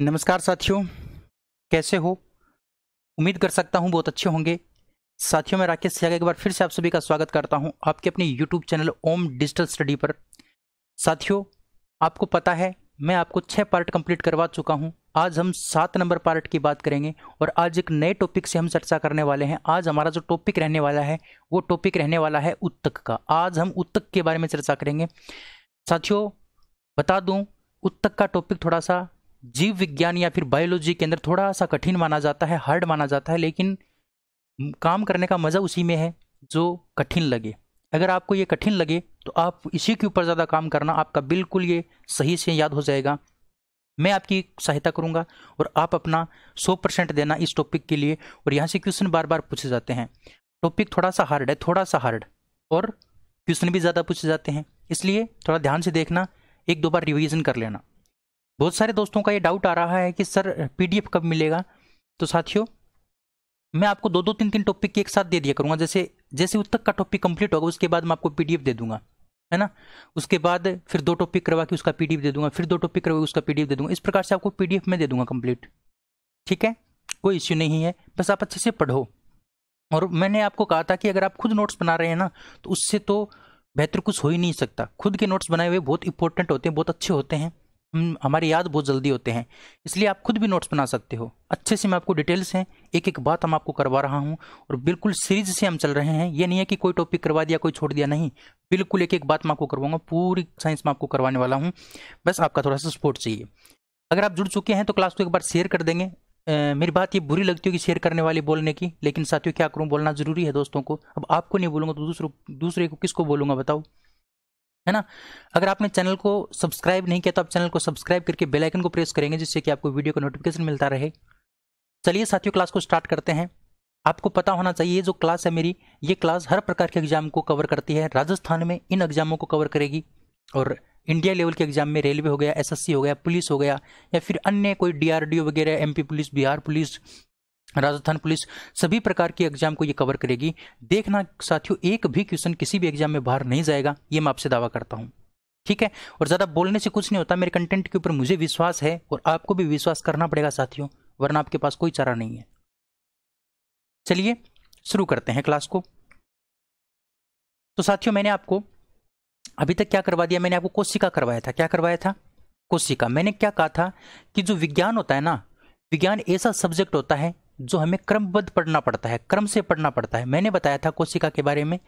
नमस्कार साथियों कैसे हो उम्मीद कर सकता हूं बहुत अच्छे होंगे साथियों मैं राकेश सियाग एक बार फिर से आप सभी का स्वागत करता हूं आपके अपने YouTube channel Om digital study पर साथियों आपको पता है मैं आपको छः पार्ट कंप्लीट करवा चुका हूं आज हम सात नंबर पार्ट की बात करेंगे और आज एक नए टॉपिक से हम चर्चा करने वाले हैं आज हमारा जो टॉपिक रहने वाला है वो टॉपिक रहने वाला है उत्तक का आज हम उत्तक के बारे में चर्चा करेंगे साथियों बता दूँ उत्तक का टॉपिक थोड़ा सा जीव विज्ञान या फिर बायोलॉजी के अंदर थोड़ा सा कठिन माना जाता है हार्ड माना जाता है लेकिन काम करने का मज़ा उसी में है जो कठिन लगे अगर आपको ये कठिन लगे तो आप इसी के ऊपर ज़्यादा काम करना आपका बिल्कुल ये सही से याद हो जाएगा मैं आपकी सहायता करूंगा और आप अपना 100 परसेंट देना इस टॉपिक के लिए और यहाँ से क्वेश्चन बार बार पूछे जाते हैं टॉपिक थोड़ा सा हार्ड है थोड़ा सा हार्ड और क्वेश्चन भी ज़्यादा पूछे जाते हैं इसलिए थोड़ा ध्यान से देखना एक दो बार रिवीजन कर लेना बहुत सारे दोस्तों का ये डाउट आ रहा है कि सर पीडीएफ कब मिलेगा तो साथियों मैं आपको दो दो तीन तीन टॉपिक के एक साथ दे दिया करूँगा जैसे जैसे उत्तक का टॉपिक कंप्लीट होगा उसके बाद मैं आपको पीडीएफ दे दूंगा है ना उसके बाद फिर दो टॉपिक करवा के उसका पीडीएफ दे दूंगा फिर दो टॉपिक करवा के उसका पीडीएफ दे दूंगा इस प्रकार से आपको पीडीएफ में दे दूंगा कंप्लीट ठीक है कोई इश्यू नहीं है बस आप अच्छे से पढ़ो और मैंने आपको कहा था कि अगर आप खुद नोट्स बना रहे हैं ना तो उससे तो बेहतर कुछ हो ही नहीं सकता खुद के नोट्स बनाए हुए बहुत इंपॉर्टेंट होते हैं बहुत अच्छे होते हैं हम याद बहुत जल्दी होते हैं इसलिए आप खुद भी नोट्स बना सकते हो अच्छे से मैं आपको डिटेल्स हैं एक एक बात हम आपको करवा रहा हूं और बिल्कुल सीरीज से हम चल रहे हैं ये नहीं है कि कोई टॉपिक करवा दिया कोई छोड़ दिया नहीं बिल्कुल एक एक बात मैं आपको करवाऊंगा पूरी साइंस में आपको करवाने वाला हूँ बस आपका थोड़ा सा सपोर्ट चाहिए अगर आप जुड़ चुके हैं तो क्लास को एक बार शेयर कर देंगे मेरी बात ये बुरी लगती होगी शेयर करने वाली बोलने की लेकिन साथियों क्या करूँ बोलना ज़रूरी है दोस्तों को अब आपको नहीं बोलूँगा तो दूसरों दूसरे को किसको बोलूँगा बताओ है ना अगर आपने चैनल को सब्सक्राइब नहीं किया तो आप चैनल को सब्सक्राइब करके बेल आइकन को प्रेस करेंगे जिससे कि आपको वीडियो का नोटिफिकेशन मिलता रहे चलिए साथियों क्लास को स्टार्ट करते हैं आपको पता होना चाहिए जो क्लास है मेरी ये क्लास हर प्रकार के एग्जाम को कवर करती है राजस्थान में इन एग्जामों को कवर करेगी और इंडिया लेवल के एग्जाम में रेलवे हो गया एसएससी हो गया पुलिस हो गया या फिर अन्य कोई डीआरडीओ वगैरह MP police Bihar police Rajasthan police सभी प्रकार के एग्जाम को ये कवर करेगी देखना साथियों एक भी क्वेश्चन किसी भी एग्जाम में बाहर नहीं जाएगा ये मैं आपसे दावा करता हूँ ठीक है और ज़्यादा बोलने से कुछ नहीं होता मेरे कंटेंट के ऊपर मुझे विश्वास है और आपको भी विश्वास करना पड़ेगा साथियों वरना आपके पास कोई चारा नहीं है चलिए शुरू करते हैं क्लास को तो साथियों मैंने आपको अभी तक क्या करवा दिया मैंने आपको कोशिका करवाया था क्या करवाया था कोशिका मैंने क्या कहा था कि जो विज्ञान होता है ना विज्ञान ऐसा सब्जेक्ट होता है जो हमें क्रमबद्ध पढ़ना पड़ता है क्रम से पढ़ना पड़ता है मैंने बताया था कोशिका के बारे में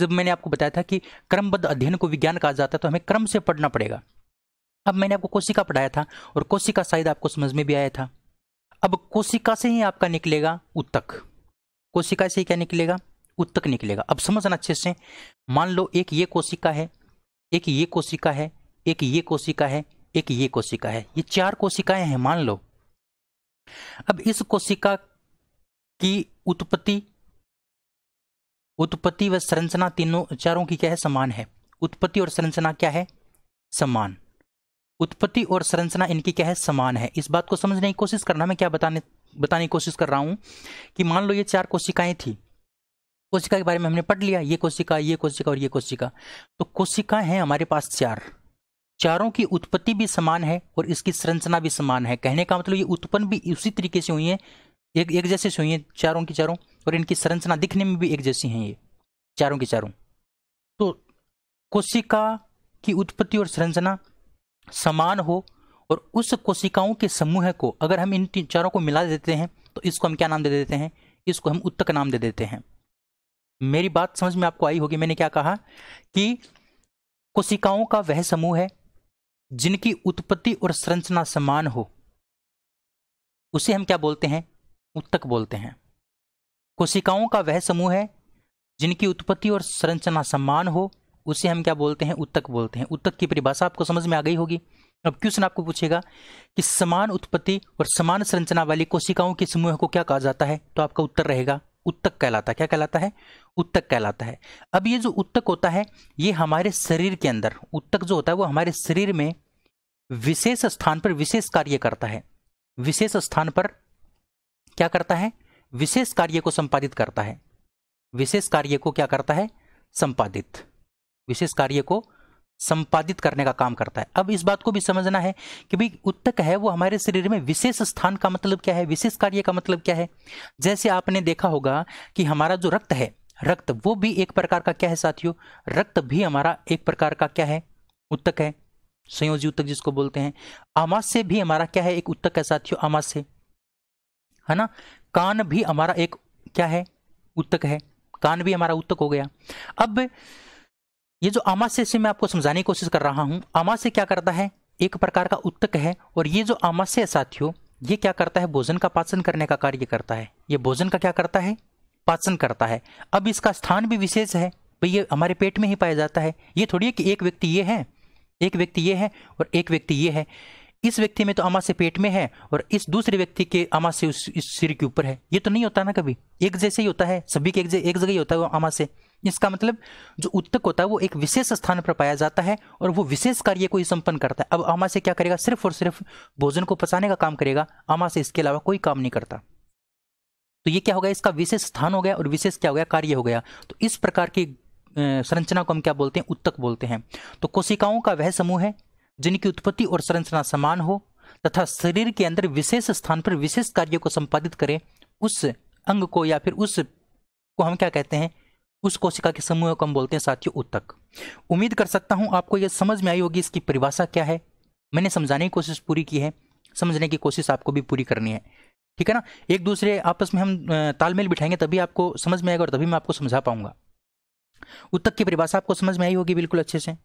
जब मैंने आपको बताया था कि क्रमबद्ध अध्ययन को विज्ञान कहा जाता है तो हमें क्रम से पढ़ना पड़ेगा अब मैंने आपको कोशिका पढ़ाया था और कोशिका शायद आपको समझ में भी आया था अब कोशिका से ही आपका निकलेगा उत्तक कोशिका से क्या निकलेगा उत्तक निकलेगा अब समझना अच्छे से मान लो एक ये कोशिका है एक ये कोशिका है एक ये कोशिका है एक ये कोशिका है ये चार कोशिकाएं हैं मान लो अब इस कोशिका की उत्पत्ति उत्पत्ति व संरचना तीनों चारों की क्या है समान है उत्पत्ति और संरचना क्या है समान उत्पत्ति और संरचना इनकी क्या है समान है इस बात को समझने की कोशिश करना मैं क्या बताने बताने की कोशिश कर रहा हूं कि मान लो ये चार कोशिकाएं थी कोशिका के बारे में हमने पढ़ लिया ये कोशिका ये कोशिका और ये कोशिका तो कोशिकाएं हैं हमारे पास चार चारों की उत्पत्ति भी समान है और इसकी संरचना भी समान है कहने का मतलब ये उत्पन्न भी उसी तरीके से हुई है एक एक जैसे से हुई है चारों की चारों और इनकी संरचना दिखने में भी एक जैसी हैं ये चारों की चारों तो कोशिका की उत्पत्ति और संरचना समान हो और उस कोशिकाओं के समूह को अगर हम इन चारों को मिला देते हैं तो इसको हम क्या नाम दे देते हैं इसको हम उत्तक नाम दे देते हैं मेरी बात समझ में आपको आई होगी मैंने क्या कहा कि कोशिकाओं का वह समूह है जिनकी उत्पत्ति और संरचना समान हो उसे हम क्या बोलते हैं उत्तक बोलते हैं कोशिकाओं का वह समूह है जिनकी उत्पत्ति और संरचना समान हो उसे हम क्या बोलते हैं उत्तक बोलते हैं उत्तक की परिभाषा आपको समझ में आ गई होगी अब क्वेश्चन आपको पूछेगा कि समान उत्पत्ति और समान संरचना वाली कोशिकाओं के समूह को क्या कहा जाता है तो आपका उत्तर रहेगा उत्तक कहलाता है क्या कहलाता है उत्तक कहलाता है अब ये जो उत्तक होता है ये हमारे शरीर के अंदर उत्तक जो होता है वो हमारे शरीर में विशेष स्थान पर विशेष कार्य करता है विशेष स्थान पर क्या करता है विशेष कार्य को संपादित करता है विशेष कार्य को क्या करता है संपादित विशेष कार्य को संपादित करने का काम करता है अब इस बात को भी समझना है कि भाई उत्तक है वो हमारे शरीर में विशेष स्थान का मतलब क्या है विशेष कार्य का मतलब क्या है जैसे आपने देखा होगा कि हमारा जो रक्त है रक्त वो भी एक प्रकार का क्या है साथियों रक्त भी हमारा एक प्रकार का क्या है उत्तक है संयोजी उत्तक जिसको बोलते हैं अमाश्य भी हमारा क्या है एक उत्तक है साथियों अमाश्य है ना कान भी हमारा एक क्या है उत्तक है कान भी हमारा उत्तक हो गया अब ये जो अमाश्य से मैं आपको समझाने की कोशिश कर रहा हूं अमाश्य क्या करता है एक प्रकार का उत्तक है और ये जो आमाशय साथियों ये क्या करता है भोजन का पाचन करने का कार्य करता है ये भोजन का क्या करता है पाचन करता है अब इसका स्थान भी विशेष है भाई ये हमारे पेट में ही पाया जाता है ये थोड़ी है कि एक व्यक्ति ये है एक व्यक्ति ये है और एक व्यक्ति ये है इस व्यक्ति में तो से पेट में है और इस दूसरे व्यक्ति के अमाशय उस इस सिर के ऊपर है ये तो नहीं होता ना कभी एक जैसे ही होता है सभी के एक एक जगह ही होता है वो अमाशय इसका मतलब जो उत्तक होता है वो एक विशेष स्थान पर पाया जाता है और वो विशेष कार्य को ही संपन्न करता है अब से क्या करेगा सिर्फ और सिर्फ भोजन को पचाने का काम करेगा से इसके अलावा कोई काम नहीं करता तो ये क्या हो गया इसका विशेष स्थान हो गया और विशेष क्या हो गया कार्य हो गया तो इस प्रकार के संरचना को हम क्या बोलते हैं उत्तक बोलते हैं तो कोशिकाओं का वह समूह है जिनकी उत्पत्ति और संरचना समान हो तथा शरीर के अंदर विशेष स्थान पर विशेष कार्य को संपादित करें उस अंग को या फिर उस को हम क्या कहते हैं उस कोशिका के समूह को हम बोलते हैं साथियों उत्तक उम्मीद कर सकता हूं आपको यह समझ में आई होगी इसकी परिभाषा क्या है मैंने समझाने की कोशिश पूरी की है समझने की कोशिश आपको भी पूरी करनी है ठीक है ना एक दूसरे आपस में हम तालमेल बिठाएंगे तभी आपको समझ में आएगा और तभी मैं आपको समझा पाऊंगा उत्तक की परिभाषा आपको समझ में आई होगी बिल्कुल अच्छे से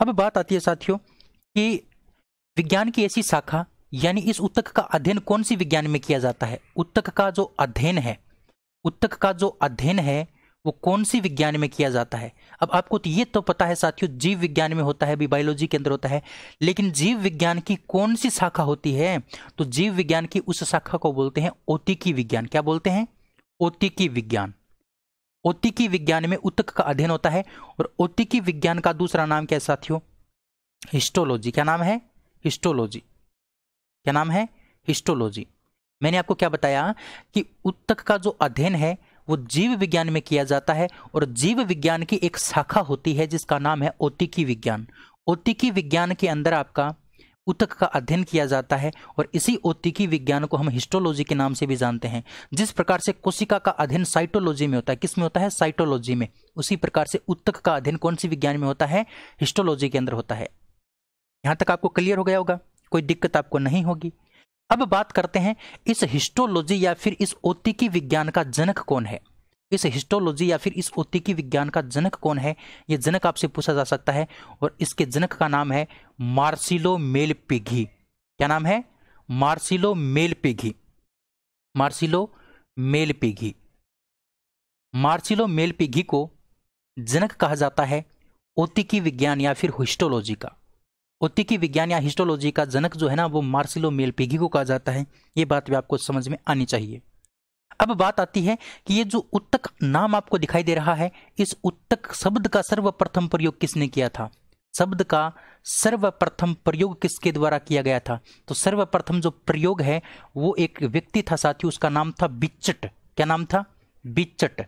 अब बात आती है साथियों कि विज्ञान की ऐसी शाखा यानी इस उत्तक का अध्ययन कौन सी विज्ञान में किया जाता है उत्तक का जो अध्ययन है उत्तक का जो अध्ययन है वो कौन सी विज्ञान में किया जाता है अब आपको तो ये तो पता है साथियों जीव विज्ञान में होता है भी बायोलॉजी के अंदर होता है लेकिन जीव विज्ञान की कौन सी शाखा होती है तो जीव विज्ञान की उस शाखा को बोलते हैं ओतिकी विज्ञान क्या बोलते हैं ओतिकी विज्ञान ओतिकी विज्ञान में उत्तक का अध्ययन होता है और ओतिकी विज्ञान का दूसरा नाम क्या साथियों हिस्टोलॉजी क्या नाम है हिस्टोलॉजी क्या नाम है हिस्टोलॉजी मैंने आपको क्या बताया कि उत्तक का जो अध्ययन है वो जीव विज्ञान में किया जाता है और जीव विज्ञान की एक शाखा होती है जिसका नाम है ओतिकी विज्ञान ओतिकी विज्ञान के अंदर आपका उतक का अध्ययन किया जाता है और इसी ओतिकी विज्ञान को हम हिस्टोलॉजी के नाम से भी जानते हैं जिस प्रकार से कोशिका का अध्ययन साइटोलॉजी में होता है किस में होता है साइटोलॉजी में उसी प्रकार से उत्तक का अध्ययन कौन सी विज्ञान में होता है हिस्टोलॉजी के अंदर होता है यहां तक आपको क्लियर हो गया होगा कोई दिक्कत आपको नहीं होगी अब बात करते हैं इस हिस्टोलॉजी या फिर इस ओतिकी विज्ञान का जनक कौन है इस हिस्टोलॉजी या फिर इस उद्योगी विज्ञान का जनक कौन है ये जनक आपसे पूछा जा सकता है और इसके जनक का नाम है मार्सिलो मेल पिघी क्या नाम है Marcello Malpighi Marcello Malpighi Marcello Malpighi को जनक कहा जाता है ओतिकी विज्ञान या फिर हिस्टोलॉजी का ओतिकी विज्ञान या हिस्टोलॉजी का जनक जो है ना वो मार्सिलो मेल पिघी को कहा जाता है ये बात भी आपको समझ में आनी चाहिए अब बात आती है कि ये जो उत्तक नाम आपको दिखाई दे रहा है इस उत्तक शब्द का सर्वप्रथम प्रयोग किसने किया था शब्द का सर्वप्रथम प्रयोग किसके द्वारा किया गया था तो सर्वप्रथम जो प्रयोग है वो एक व्यक्ति था साथी उसका नाम था बिच्चट क्या नाम था बिच्चट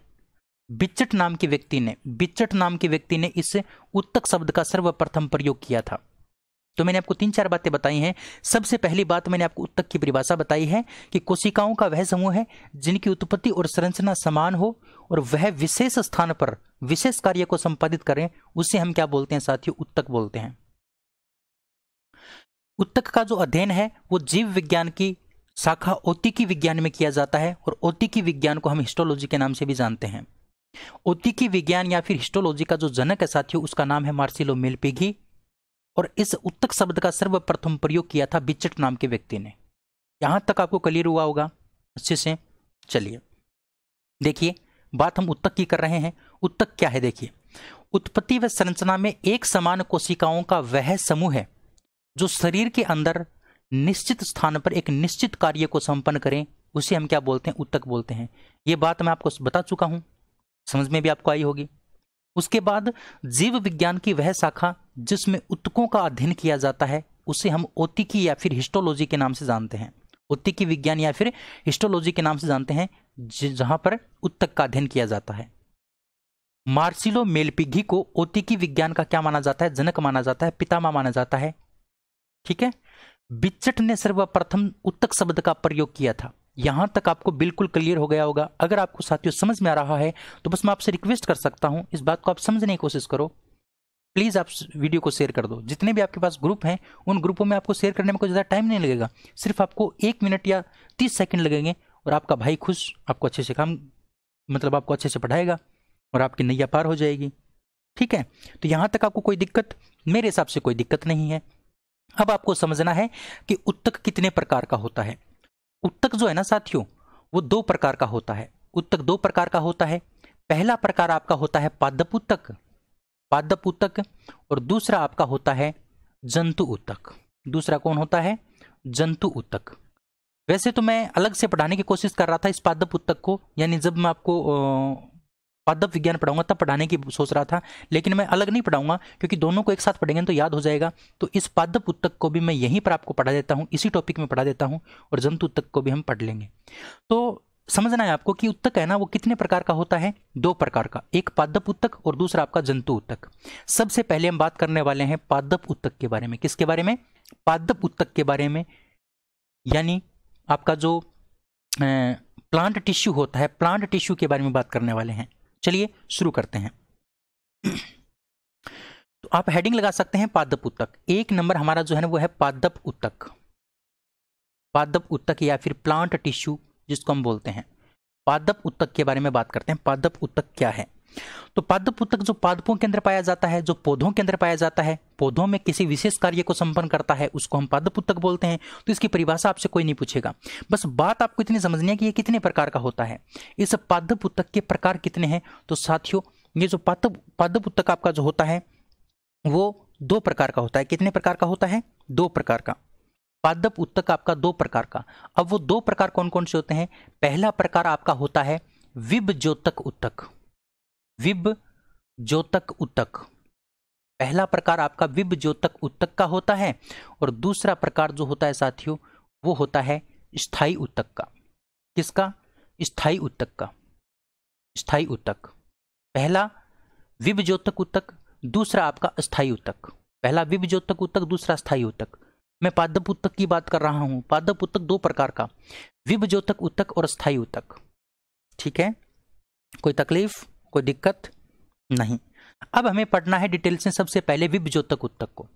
बिच्चट नाम के व्यक्ति ने बिच्चट नाम के व्यक्ति ने इस उत्तक शब्द का सर्वप्रथम प्रयोग किया था तो मैंने आपको तीन चार बातें बताई हैं सबसे पहली बात मैंने आपको उत्तक की परिभाषा बताई है कि कोशिकाओं का वह समूह है जिनकी उत्पत्ति और संरचना समान हो और वह विशेष स्थान पर विशेष कार्य को संपादित करें उसे हम क्या बोलते हैं साथियों उत्तक बोलते हैं उत्तक का जो अध्ययन है वो जीव विज्ञान की शाखा ओतिकी विज्ञान में किया जाता है और ओतिकी विज्ञान को हम हिस्टोलॉजी के नाम से भी जानते हैं ओतिकी विज्ञान या फिर हिस्टोलॉजी का जो जनक है साथियों उसका नाम है मार्सिलो मिलपिघी और इस उत्तक शब्द का सर्वप्रथम प्रयोग किया था बिचट नाम के व्यक्ति ने यहां तक आपको क्लियर हुआ होगा अच्छे से चलिए देखिए बात हम उत्तक की कर रहे हैं उत्तक क्या है देखिए उत्पत्ति व संरचना में एक समान कोशिकाओं का वह समूह है जो शरीर के अंदर निश्चित स्थान पर एक निश्चित कार्य को संपन्न करें उसे हम क्या बोलते हैं उत्तक बोलते हैं यह बात मैं आपको बता चुका हूं समझ में भी आपको आई होगी उसके बाद जीव विज्ञान की वह शाखा जिसमें उत्तकों का अध्ययन किया जाता है उसे हम ओतिकी या फिर हिस्टोलॉजी के नाम से जानते हैं ओतिकी विज्ञान या फिर हिस्टोलॉजी के नाम से जानते हैं जहां पर उत्तक का अध्ययन किया जाता है मार्सिलो मेलपिघी को ओतिकी विज्ञान का क्या माना जाता है जनक माना जाता है पितामा माना जाता है ठीक है बिच्चट ने सर्वप्रथम उत्तक शब्द का प्रयोग किया था यहां तक आपको बिल्कुल क्लियर हो गया होगा अगर आपको साथियों समझ में आ रहा है तो बस मैं आपसे रिक्वेस्ट कर सकता हूं इस बात को आप समझने की कोशिश करो प्लीज़ आप वीडियो को शेयर कर दो जितने भी आपके पास ग्रुप हैं उन ग्रुपों में आपको शेयर करने में कोई ज़्यादा टाइम नहीं लगेगा सिर्फ आपको एक मिनट या तीस सेकेंड लगेंगे और आपका भाई खुश आपको अच्छे से काम मतलब आपको अच्छे से पढ़ाएगा और आपकी नैया पार हो जाएगी ठीक है तो यहाँ तक आपको कोई दिक्कत मेरे हिसाब से कोई दिक्कत नहीं है अब आपको समझना है कि उत्तक कितने प्रकार का होता है उत्तक जो है ना साथियों वो दो प्रकार का होता है उत्तक दो प्रकार का होता है पहला प्रकार आपका होता है पादप उत्तक पादप उतक और दूसरा आपका होता है जंतु उतक दूसरा कौन होता है जंतु उतक वैसे तो मैं अलग से पढ़ाने की कोशिश कर रहा था इस पादप ऊतक को यानी जब मैं आपको पादप विज्ञान पढ़ाऊंगा तब पढ़ाने की सोच रहा था लेकिन मैं अलग नहीं पढ़ाऊंगा क्योंकि दोनों को एक साथ पढ़ेंगे तो याद हो जाएगा तो इस पादप उत्तक को भी मैं यहीं पर आपको पढ़ा देता हूँ इसी टॉपिक में पढ़ा देता हूँ और जंतु उत्तक को भी हम पढ़ लेंगे तो समझना है आपको कि उत्तक है ना वो कितने प्रकार का होता है दो प्रकार का एक पादप उत्तक और दूसरा आपका जंतु उत्तक सबसे पहले हम बात करने वाले हैं पादप उत्तक के बारे में किसके बारे में पादप उत्तक के बारे में यानी आपका जो प्लांट टिश्यू होता है प्लांट टिश्यू के बारे में बात करने वाले हैं चलिए शुरू करते हैं तो आप हेडिंग लगा सकते हैं पादप उत्तक एक नंबर हमारा जो है ना वो है पादप उत्तक पादप उत्तक या फिर प्लांट टिश्यू जिसको हम बोलते हैं पादप उत्तक के बारे में बात करते हैं पादप उत्तक क्या है तो पादप उत्तक जो पादपों के अंदर पाया जाता है जो पौधों के अंदर पाया जाता है पौधों में किसी विशेष कार्य को संपन्न करता है उसको हम पादप उत्तक बोलते हैं तो इसकी परिभाषा आपसे कोई नहीं पूछेगा बस बात आपको इतनी समझनी है कि ये कितने प्रकार का होता है इस पादप उत्तक के प्रकार कितने हैं तो साथियों ये जो पादप पादप उत्तक आपका जो होता है वो दो प्रकार का होता है कितने प्रकार का होता है दो प्रकार का पादप उत्तक आपका दो प्रकार का अब वो दो प्रकार कौन कौन से होते हैं पहला प्रकार आपका होता है विब ज्योतक उत्तक विब ज्योतक उत्तक पहला प्रकार आपका विब ज्योतक उत्तक का होता है और दूसरा प्रकार जो होता है साथियों वो होता है स्थाई उत्तक का किसका स्थाई उत्तक का स्थाई उत्तक पहला विब ज्योतक उत्तक दूसरा आपका स्थाई उत्तक पहला विब ज्योतक उत्तक दूसरा स्थाई उत्तक मैं पादप उत्तक की बात कर रहा हूं पादप उत्तक दो प्रकार का विभजोतक उत्तक और स्थायी उत्तक ठीक है कोई तकलीफ कोई दिक्कत नहीं अब हमें पढ़ना है डिटेल से सबसे पहले विभ ज्योतक उत्तक को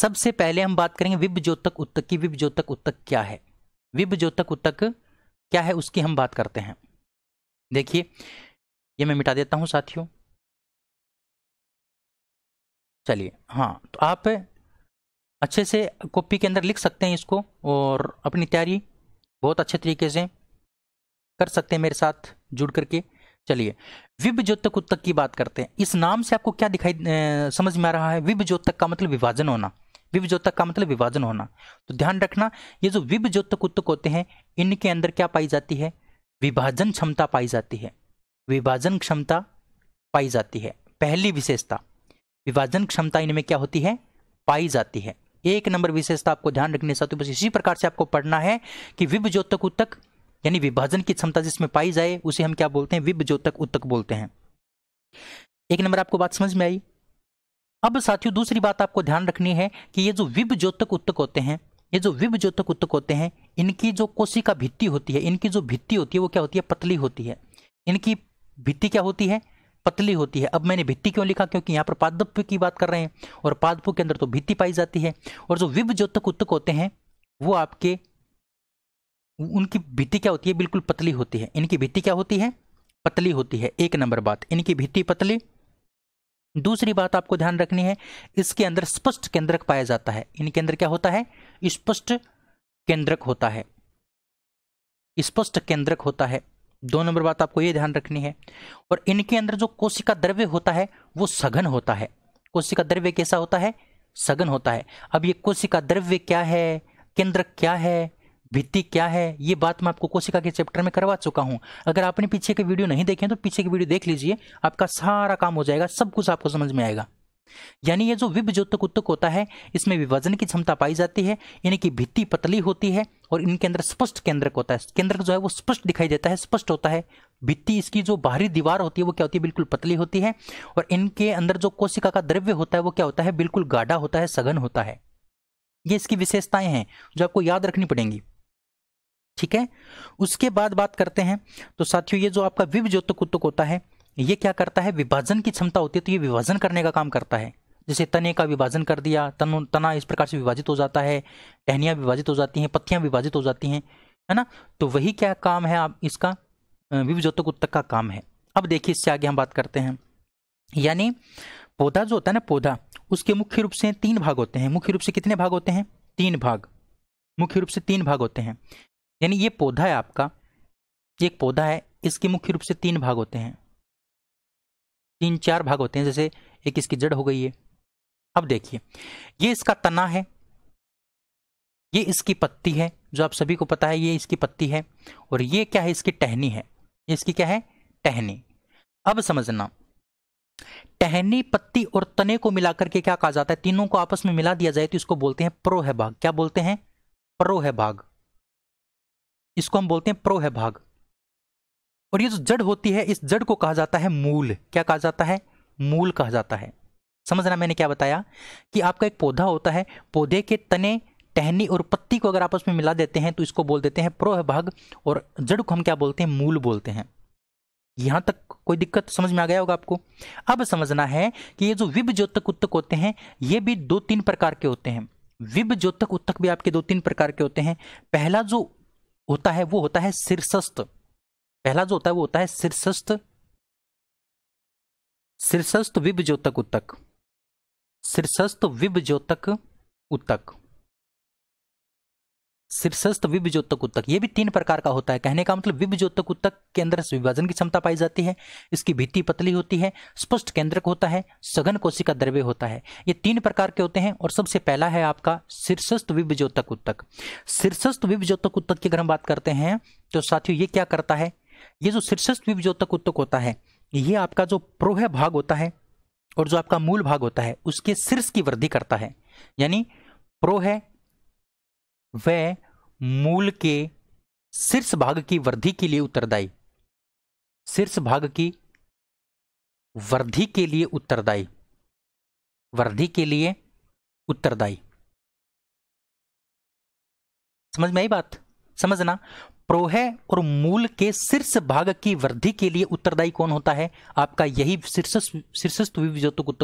सबसे पहले हम बात करेंगे विभ ज्योतक उत्तक की विभ ज्योतक उत्तक क्या है विभ ज्योतक उत्तक क्या है उसकी हम बात करते हैं देखिए ये मैं मिटा देता हूं साथियों चलिए हाँ तो आप अच्छे से कॉपी के अंदर लिख सकते हैं इसको और अपनी तैयारी बहुत अच्छे तरीके से कर सकते हैं मेरे साथ जुड़ करके चलिए विभ ज्योतक उत्तक की बात करते हैं इस नाम से आपको क्या दिखाई ए, समझ में आ रहा है विभ ज्योतक का मतलब विभाजन होना विभ ज्योतक का मतलब विभाजन होना तो ध्यान रखना ये जो विभ ज्योतक उत्तक होते हैं इनके अंदर क्या पाई जाती है विभाजन क्षमता पाई जाती है विभाजन क्षमता पाई जाती है पहली विशेषता विभाजन क्षमता इनमें क्या होती है पाई जाती है एक नंबर विशेषता आपको ध्यान रखने साथ बस इसी प्रकार से आपको पढ़ना है कि विभ ज्योतक उत्तक यानी विभाजन की क्षमता जिसमें पाई जाए उसे हम क्या बोलते हैं विभ ज्योतक उत्तक बोलते हैं एक नंबर आपको बात समझ में आई अब साथियों दूसरी बात आपको ध्यान रखनी है कि ये जो विभ ज्योतक उत्तक होते हैं ये जो विभ ज्योतक उत्तक होते हैं इनकी जो कोशिका भित्ती होती है इनकी जो भित्ती होती है वो क्या होती है पतली होती है इनकी भित्ती क्या होती है पतली होती है अब मैंने भित्ति क्यों लिखा क्योंकि यहाँ पर पादप की बात कर रहे हैं और पादपों के अंदर तो भित्ति पाई जाती है और जो विभ ज्योतक उत्तक होते हैं वो आपके उनकी भित्ति क्या होती है बिल्कुल पतली होती है इनकी भित्ति क्या होती है पतली होती है एक नंबर बात इनकी भित्ति पतली दूसरी बात आपको ध्यान रखनी है इसके अंदर स्पष्ट केंद्रक पाया जाता है इनके अंदर क्या होता है स्पष्ट केंद्रक होता है स्पष्ट केंद्रक होता है दो नंबर बात आपको ये ध्यान रखनी है और इनके अंदर जो कोशिका द्रव्य होता है वो सघन होता है कोशिका द्रव्य कैसा होता है सघन होता है अब ये कोशिका द्रव्य क्या है केंद्र क्या है भित्ति क्या है ये बात मैं आपको कोशिका के चैप्टर में करवा चुका हूँ अगर आपने पीछे के वीडियो नहीं देखे तो पीछे की वीडियो देख लीजिए आपका सारा काम हो जाएगा सब कुछ आपको समझ में आएगा यानी ये जो विभ जोतक उत्तक होता है इसमें विभाजन की क्षमता पाई जाती है यानी कि भित्ति पतली होती है और इनके अंदर स्पष्ट केंद्रक होता है केंद्रक जो है वो स्पष्ट दिखाई देता है स्पष्ट होता है भित्ति इसकी जो बाहरी दीवार होती है वो क्या होती है बिल्कुल पतली होती है और इनके अंदर जो कोशिका का द्रव्य होता है वो क्या होता है बिल्कुल गाढ़ा होता है सघन होता है ये इसकी विशेषताएं हैं जो आपको याद रखनी पड़ेंगी ठीक है उसके बाद बात करते हैं तो साथियों ये जो आपका विभ ज्योतक उत्तक होता है ये क्या करता है विभाजन की क्षमता होती है तो ये विभाजन करने का काम करता है जैसे तने का विभाजन कर दिया तन तना इस प्रकार से विभाजित हो जाता है टहनियाँ विभाजित हो जाती हैं पत्तियाँ विभाजित हो जाती हैं है ना तो वही क्या काम है आप इसका विभिजोतक उत्तक का काम है अब देखिए इससे आगे हम बात करते हैं यानी पौधा जो होता है ना पौधा उसके मुख्य रूप से तीन भाग होते हैं मुख्य रूप से कितने भाग होते हैं तीन भाग मुख्य रूप से तीन भाग होते हैं यानी ये पौधा है आपका एक पौधा है इसके मुख्य रूप से तीन भाग होते हैं तीन चार भाग होते हैं जैसे एक इसकी जड़ हो गई है अब देखिए ये इसका तना है ये इसकी पत्ती है जो आप सभी को पता है ये इसकी पत्ती है और ये क्या है इसकी टहनी है इसकी क्या है टहनी अब समझना टहनी पत्ती और तने को मिलाकर के क्या कहा जाता है तीनों को आपस में मिला दिया जाए तो इसको बोलते हैं प्रोह है भाग क्या बोलते हैं प्रोह है भाग इसको हम बोलते हैं प्रोह है भाग और ये जो जड़ होती है इस जड़ को कहा जाता है मूल क्या कहा जाता है मूल कहा जाता है समझना मैंने क्या बताया कि आपका एक पौधा होता है पौधे के तने टहनी और पत्ती को अगर आपस में मिला देते हैं तो इसको बोल देते हैं प्रोह भाग और जड़ को हम क्या बोलते हैं मूल बोलते हैं यहां तक कोई दिक्कत समझ में आ गया होगा आपको अब समझना है कि ये जो विभ ज्योतक उत्तक होते हैं ये भी दो तीन प्रकार के होते हैं विभ ज्योतक उत्तक भी आपके दो तीन प्रकार के होते हैं पहला जो होता है वो होता है शीर्षस्थ पहला जो होता है वो होता है शीर्षस्थ शीर्षस्थ विभ ज्योतक उत्तक शीर्षस्थ विभ ज्योतक उत्तक शीर्षस्थ विभ ज्योतक उत्तक ये भी तीन प्रकार का होता है कहने का मतलब विभ ज्योतक उत्तक के अंदर विभाजन की क्षमता पाई जाती है इसकी भीति पतली होती है स्पष्ट केंद्रक होता है सघन कोशिका द्रव्य होता है ये तीन प्रकार के होते हैं और सबसे पहला है आपका शीर्षस्थ विभ ज्योतक उत्तक शीर्षस्थ विभ ज्योतक उत्तक की अगर हम बात करते हैं तो साथियों ये क्या करता है ये जो शीर्षस्थ द्वीप जो तक उत्तक होता है ये आपका जो प्रोह भाग होता है और जो आपका मूल भाग होता है उसके शीर्ष की वृद्धि करता है यानी प्रोह वह मूल के शीर्ष भाग की वृद्धि के लिए उत्तरदायी शीर्ष भाग की वृद्धि के लिए उत्तरदायी वृद्धि के लिए उत्तरदायी समझ में आई बात समझना प्रोह और मूल के शीर्ष भाग की वृद्धि के लिए उत्तरदायी कौन होता है आपका यही शीर्ष शीर्षस्थ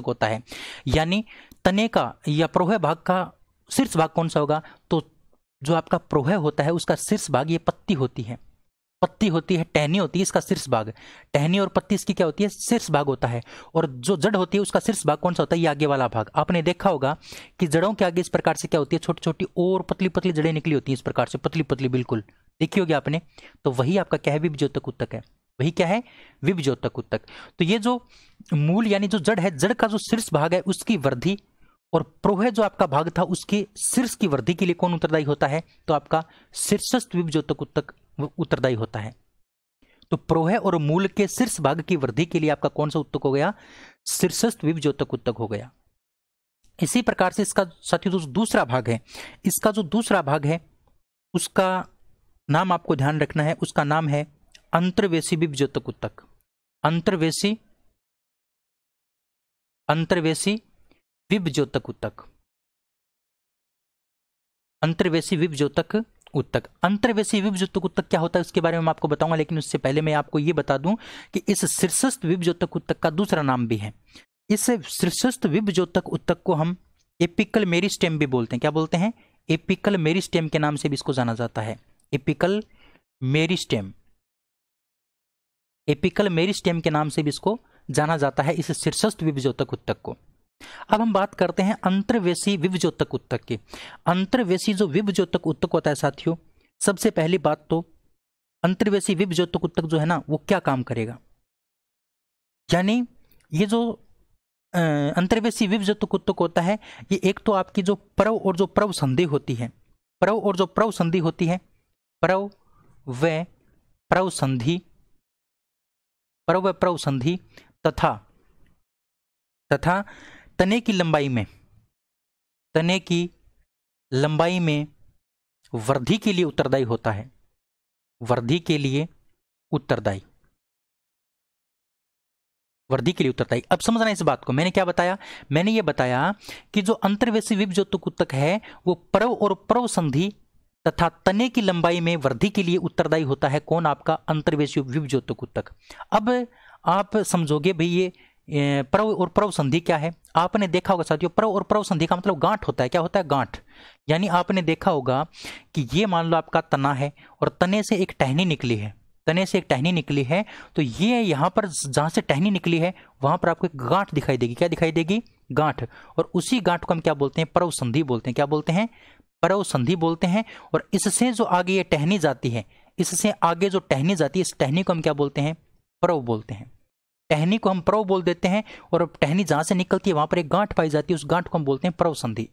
होता है यानी तने का या प्रोह भाग का शीर्ष भाग कौन सा होगा तो जो आपका प्रोह होता है उसका शीर्ष भाग ये पत्ती होती है पत्ती होती है टहनी होती है इसका शीर्ष भाग टहनी और पत्ती इसकी क्या होती है शीर्ष भाग होता है और जो जड़ होती है उसका शीर्ष भाग कौन सा होता है ये आगे वाला भाग आपने देखा होगा कि जड़ों के आगे इस प्रकार से क्या होती है छोटी छोटी और पतली पतली जड़ें निकली होती हैं इस प्रकार से पतली पतली बिल्कुल देखी होगी आपने तो वही आपका क्या है विभज्योतक उत्तक है वही क्या है विभज्योतक उत्तक तो ये जो मूल यानी जो जड़ है जड़ का जो शीर्ष भाग है उसकी वृद्धि और प्रोह जो आपका भाग था उसके शीर्ष की वृद्धि के लिए कौन उत्तरदायी होता है तो आपका शीर्षस्थ विभज्योतक उत्तक उत्तरदायी होता है तो प्रोह और मूल के शीर्ष भाग की वृद्धि के लिए आपका कौन सा उत्तक हो गया शीर्षस्थ विभज्योतक उत्तक हो गया इसी प्रकार से इसका साथियों दूसरा भाग है इसका जो दूसरा भाग है उसका नाम आपको ध्यान रखना है उसका नाम है अंतर्वेशी ज्योतक उत्तक अंतर्वेशी अंतर्वेशी ज्योतक उत्तक अंतर्वेशी ज्योतक उत्तक अंतर्वेशी ज्योतक उत्तक क्या होता है उसके बारे में आपको बताऊंगा लेकिन उससे पहले मैं आपको यह बता दूं कि इस शीर्षस्थ ज्योतक उत्तक का दूसरा नाम भी है इस शीर्षस्थ ज्योतक उत्तक को हम एपिकल मेरिस्टेम भी बोलते हैं क्या बोलते हैं एपिकल मेरिस्टेम के नाम से भी इसको जाना जाता है एपिकल मेरिस्टेम एपिकल मेरिस्टेम के नाम से भी इसको जाना जाता है इस शीर्षस्थ विभिजोतक उत्तक को अब हम बात करते हैं अंतर्वेशी विभिजोतक उत्तक की अंतर्वेशी जो विभिजोतक उत्तक होता है साथियों सबसे पहली बात तो अंतर्वेशी विभिजोतक उत्तक जो है ना वो क्या काम करेगा यानी ये जो अंतर्वेशी विभिजोतक उत्तक होता है ये एक तो आपकी जो प्रव और जो प्रव संधि होती है प्रव और जो प्रव संधि होती है प्रव व प्रव संधि प्रव व प्रव संधि तथा तथा तने की लंबाई में तने की लंबाई में वृद्धि के लिए उत्तरदायी होता है वृद्धि के लिए उत्तरदायी वृद्धि के लिए उत्तरदायी अब समझना इस बात को मैंने क्या बताया मैंने यह बताया कि जो अंतर्वेशी विप जो तुक है वो प्रव और प्रव संधि तथा तने की लंबाई में वृद्धि के लिए उत्तरदायी होता है कौन आपका अंतर्वेश विभज्योतक उत्तक अब आप समझोगे भाई ये प्रव और प्रव संधि क्या है आपने देखा होगा साथियों प्रव और प्रव संधि का मतलब गांठ होता है क्या होता है गांठ यानी आपने देखा होगा कि ये मान लो आपका तना है और तने से एक टहनी निकली है तने से एक टहनी निकली है तो ये यहाँ पर जहाँ से टहनी निकली है वहाँ पर आपको एक गांठ दिखाई देगी क्या दिखाई देगी गांठ और उसी गांठ को हम क्या बोलते हैं प्रव संधि बोलते हैं क्या बोलते हैं संधि बोलते हैं और इससे जो आगे ये टहनी जाती है इससे आगे जो टहनी जाती है इस टहनी को हम क्या बोलते हैं प्रव बोलते हैं टहनी को हम प्रव बोल देते हैं और टहनी जहां से निकलती है वहां पर एक गांठ पाई जाती है उस गांठ को हम बोलते हैं प्रव संधि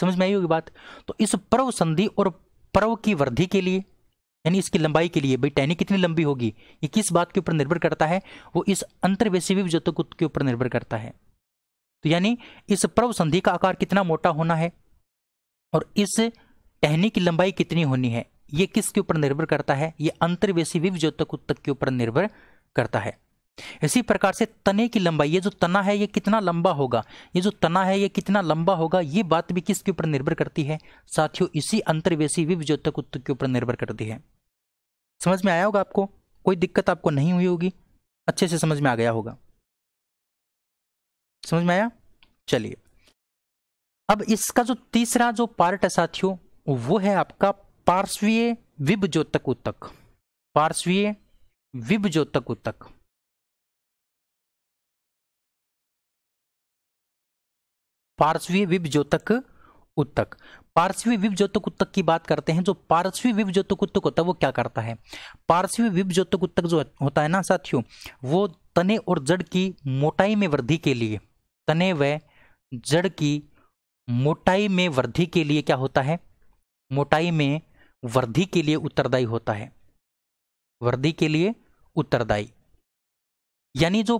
समझ में आई होगी बात तो इस प्रव संधि और प्रव की वृद्धि के लिए यानी इसकी लंबाई के लिए भाई टहनी कितनी लंबी होगी ये किस बात के ऊपर निर्भर करता है वो इस अंतर्वेशी विभजतक के ऊपर निर्भर करता है तो यानी इस प्रव संधि का आकार कितना मोटा होना है और इस टहनी की लंबाई कितनी होनी है ये किसके ऊपर निर्भर करता है ये अंतर्वेशी विव ज्योतक उत्तक के ऊपर निर्भर करता है इसी प्रकार से तने की लंबाई ये जो तना है ये कितना लंबा होगा ये जो तना है ये कितना लंबा होगा ये बात भी किसके ऊपर निर्भर करती है साथियों इसी अंतर्वेशी विव ज्योतक उत्तक के ऊपर निर्भर करती है समझ में आया होगा आपको कोई दिक्कत आपको नहीं हुई होगी अच्छे से समझ में आ गया होगा समझ में आया चलिए अब इसका जो तीसरा जो पार्ट है साथियों वो है आपका पार्श्वीय विभ उतक पार्श्वीय विभ उतक पार्श्वीय विभ जोतक उत्तक पार्श्वी विभ ज्योतक उत्तक की बात करते हैं जो पार्श्वी विभ ज्योतक उत्तक होता है वो क्या करता है पार्श्वी विभ ज्योतक उत्तक जो होता है ना साथियों वो तने और जड़ की मोटाई में वृद्धि के लिए तने व जड़ की मोटाई में वृद्धि के लिए क्या होता है मोटाई में वृद्धि के लिए उत्तरदायी होता है वृद्धि के लिए उत्तरदायी यानी जो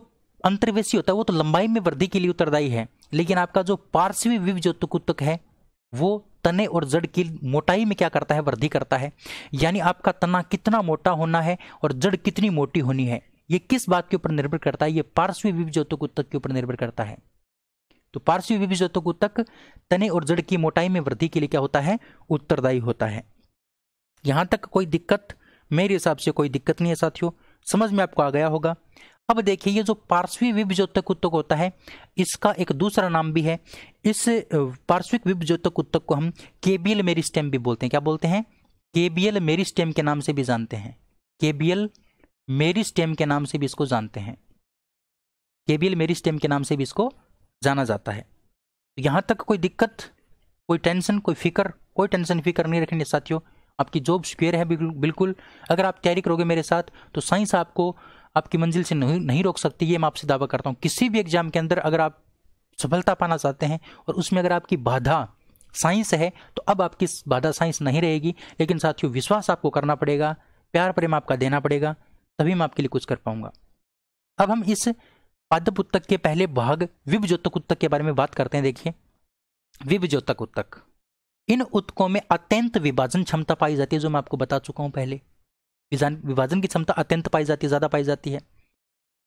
अंतर्वेशी होता है वो तो लंबाई में वृद्धि के लिए उत्तरदायी है लेकिन आपका जो पार्श्वी विव जो तुकुतक है वो तने और जड़ की मोटाई में क्या करता है वृद्धि करता है यानी आपका तना कितना मोटा होना है और जड़ कितनी मोटी होनी है ये किस बात के ऊपर निर्भर करता है ये पार्श्वी विव जो के ऊपर निर्भर करता है तो पार्श्व बीजोतक ऊतक तने और जड़ की मोटाई में वृद्धि के लिए क्या होता है उत्तरदायी होता है यहां तक कोई दिक्कत मेरे हिसाब से कोई दिक्कत नहीं है साथियों समझ में आपको आ गया होगा अब देखिए ये जो पार्श्वी विभजोतक उत्तक होता है इसका एक दूसरा नाम भी है इस पार्श्विक विभजोतक उत्तक को हम केबीएल मेरी स्टेम भी बोलते हैं क्या बोलते हैं केबीएल मेरी स्टेम के नाम से भी जानते हैं केबीएल मेरी स्टेम के नाम से भी इसको जानते हैं केबीएल मेरी स्टेम के नाम से भी इसको जाना जाता है तो यहाँ तक कोई दिक्कत कोई टेंशन कोई फिक्र कोई टेंशन फिक्र नहीं रखेंगे साथियों आपकी जॉब स्क्वेयर है बिल्कुल अगर आप तैयारी करोगे मेरे साथ तो साइंस आपको आपकी मंजिल से नहीं नहीं रोक सकती ये मैं आपसे दावा करता हूँ किसी भी एग्जाम के अंदर अगर आप सफलता पाना चाहते हैं और उसमें अगर आपकी बाधा साइंस है तो अब आपकी बाधा साइंस नहीं रहेगी लेकिन साथियों विश्वास आपको करना पड़ेगा प्यार प्रेम आपका देना पड़ेगा तभी मैं आपके लिए कुछ कर पाऊंगा अब हम इस पादप उत्तक के पहले भाग विभ ज्योतक उत्तक के बारे में बात करते हैं देखिए विभ ज्योतक उत्तक इन उत्तकों में अत्यंत विभाजन क्षमता पाई जाती है जो मैं आपको बता चुका हूं पहले विभाजन की क्षमता अत्यंत पाई जाती है ज्यादा पाई जाती है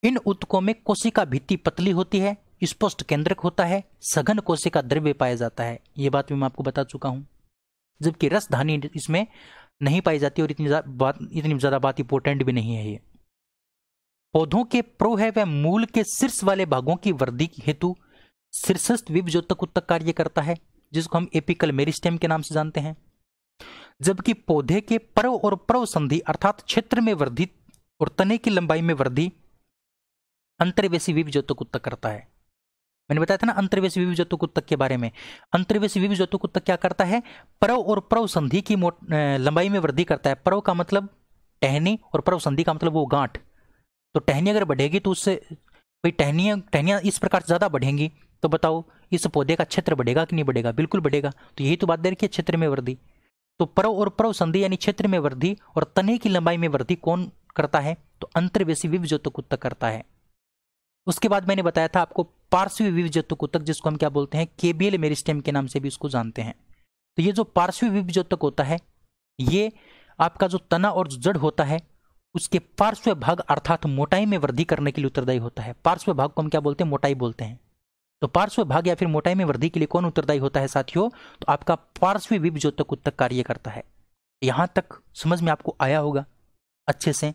इन उत्कों में कोशिका भित्ति पतली होती है स्पष्ट केंद्रक होता है सघन कोशिका द्रव्य पाया जाता है यह बात भी मैं आपको बता चुका हूं जबकि रसधानी इसमें नहीं पाई जाती और इतनी बात इतनी ज़्यादा बात इंपोर्टेंट भी नहीं है ये पौधों के प्रो है वह मूल के शीर्ष वाले भागों की वृद्धि हेतु शीर्षस्थ विभ जो तक उत्तक कार्य करता है जिसको हम एपिकल मेरिस्टेम के नाम से जानते हैं जबकि पौधे के पर्व और प्रव संधि अर्थात क्षेत्र में वृद्धि और तने की लंबाई में वृद्धि अंतर्वेशी विभ उत्तक करता है मैंने बताया था ना अंतर्वेशी विभ उत्तक के बारे में अंतर्वेशी विभ उत्तक क्या करता है पर्व और प्रव संधि की लंबाई में वृद्धि करता है पर्व का मतलब टहनी और प्रव संधि का मतलब वो गांठ तो टहनी अगर बढ़ेगी तो उससे भाई टहनियाँ टहनियाँ इस प्रकार से ज़्यादा बढ़ेंगी तो बताओ इस पौधे का क्षेत्र बढ़ेगा कि नहीं बढ़ेगा बिल्कुल बढ़ेगा तो यही तो बात दे रखी है क्षेत्र में वृद्धि तो प्रव और प्रव संधि यानी क्षेत्र में वृद्धि और तने की लंबाई में वृद्धि कौन करता है तो अंतर्वेशी उत्तक करता है उसके बाद मैंने बताया था आपको पार्श्वी उत्तक जिसको हम क्या बोलते हैं केबीएल मेरिस्टेम के नाम से भी उसको जानते हैं तो ये जो पार्श्वी विवजोतक होता है ये आपका जो तना और जड़ होता है उसके पार्श्व भाग अर्थात मोटाई में वृद्धि करने के लिए उत्तरदायी होता है पार्श्व भाग को हम क्या बोलते हैं मोटाई बोलते हैं तो पार्श्व भाग या फिर मोटाई में वृद्धि के लिए कौन उत्तरदायी होता है साथियों तो आपका पार्श्व विभ जो तक उत्तक कार्य करता है यहां तक समझ में आपको आया होगा अच्छे से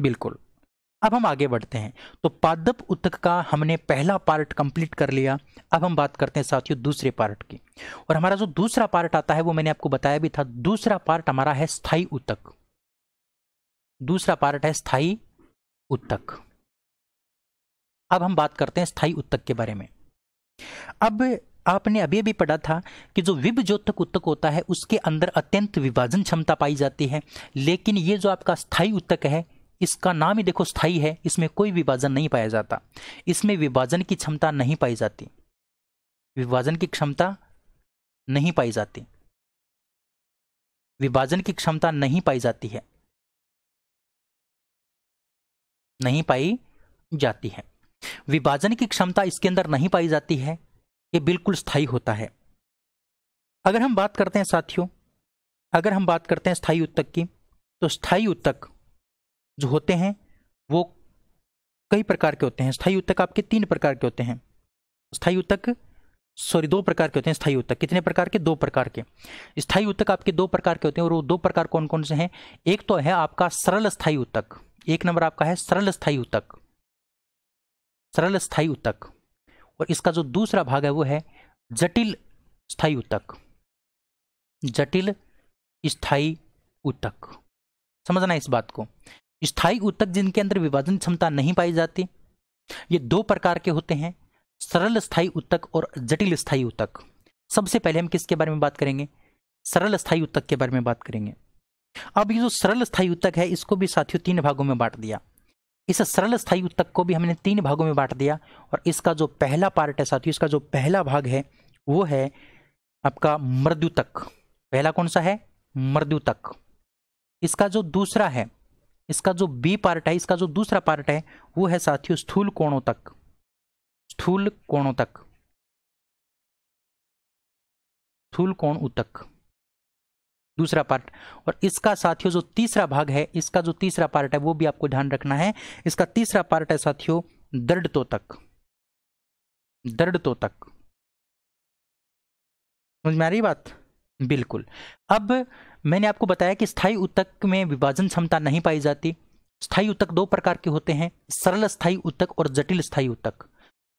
बिल्कुल अब हम आगे बढ़ते हैं तो पादप उत्तक का हमने पहला पार्ट कंप्लीट कर लिया अब हम बात करते हैं साथियों दूसरे पार्ट की और हमारा जो दूसरा पार्ट आता है वो मैंने आपको बताया भी था दूसरा पार्ट हमारा है स्थायी उत्तक दूसरा पार्ट है स्थाई उत्तक अब हम बात करते हैं स्थाई उत्तक के बारे में अब आपने अभी अभी पढ़ा था कि जो विभ उत्तक होता है उसके अंदर अत्यंत विभाजन क्षमता पाई जाती है लेकिन ये जो आपका स्थाई उत्तक है इसका नाम ही देखो स्थाई है इसमें कोई विभाजन नहीं पाया जाता इसमें विभाजन की क्षमता नहीं पाई जाती विभाजन की क्षमता नहीं पाई जाती विभाजन की क्षमता नहीं पाई जाती है नहीं पाई जाती है विभाजन की क्षमता इसके अंदर नहीं पाई जाती है ये बिल्कुल स्थायी होता है अगर हम बात करते हैं साथियों अगर हम बात करते हैं स्थायी उत्तक की तो स्थायी उत्तक जो होते हैं वो कई प्रकार के होते हैं स्थायी उत्तक आपके तीन प्रकार के होते हैं स्थायी उत्तक सॉरी दो प्रकार के होते हैं स्थायी उत्तक कितने प्रकार के दो प्रकार के स्थायी उत्तक आपके दो प्रकार के होते हैं और वो दो प्रकार कौन कौन से हैं एक तो है आपका सरल स्थायी उत्तक एक नंबर आपका है सरल स्थायी उतक सरल स्थायी उतक और इसका जो दूसरा भाग है वो है जटिल स्थाई उतक जटिल स्थाई उतक समझना इस बात को स्थायी उतक जिनके अंदर विभाजन क्षमता नहीं पाई जाती ये दो प्रकार के होते हैं सरल स्थायी उतक और जटिल स्थाई उतक सबसे पहले हम किसके बारे में बात करेंगे सरल स्थायी उतक के बारे में बात करेंगे अब ये जो सरल स्थायी उत्तक है इसको भी साथियों तीन भागों में बांट दिया इस सरल स्थायी उत्तक को भी हमने तीन भागों में बांट दिया और इसका जो पहला पार्ट है साथियों इसका जो पहला भाग है वो है आपका मृदु तक पहला कौन सा है मृदु तक इसका जो दूसरा है इसका जो बी पार्ट है इसका जो दूसरा पार्ट है वो है साथियों स्थूल कोणों तक स्थूल कोणों तक स्थूल कोण उतक दूसरा पार्ट और इसका साथियों जो तीसरा भाग है इसका जो तीसरा पार्ट है वो भी आपको ध्यान रखना है इसका तीसरा पार्ट है साथियों दर्द तो तक दर्द तो तक समझ में आ रही बात बिल्कुल अब मैंने आपको बताया कि स्थायी उत्तक में विभाजन क्षमता नहीं पाई जाती स्थायी उत्तक दो प्रकार के होते हैं सरल स्थायी उत्तक और जटिल स्थायी उत्तक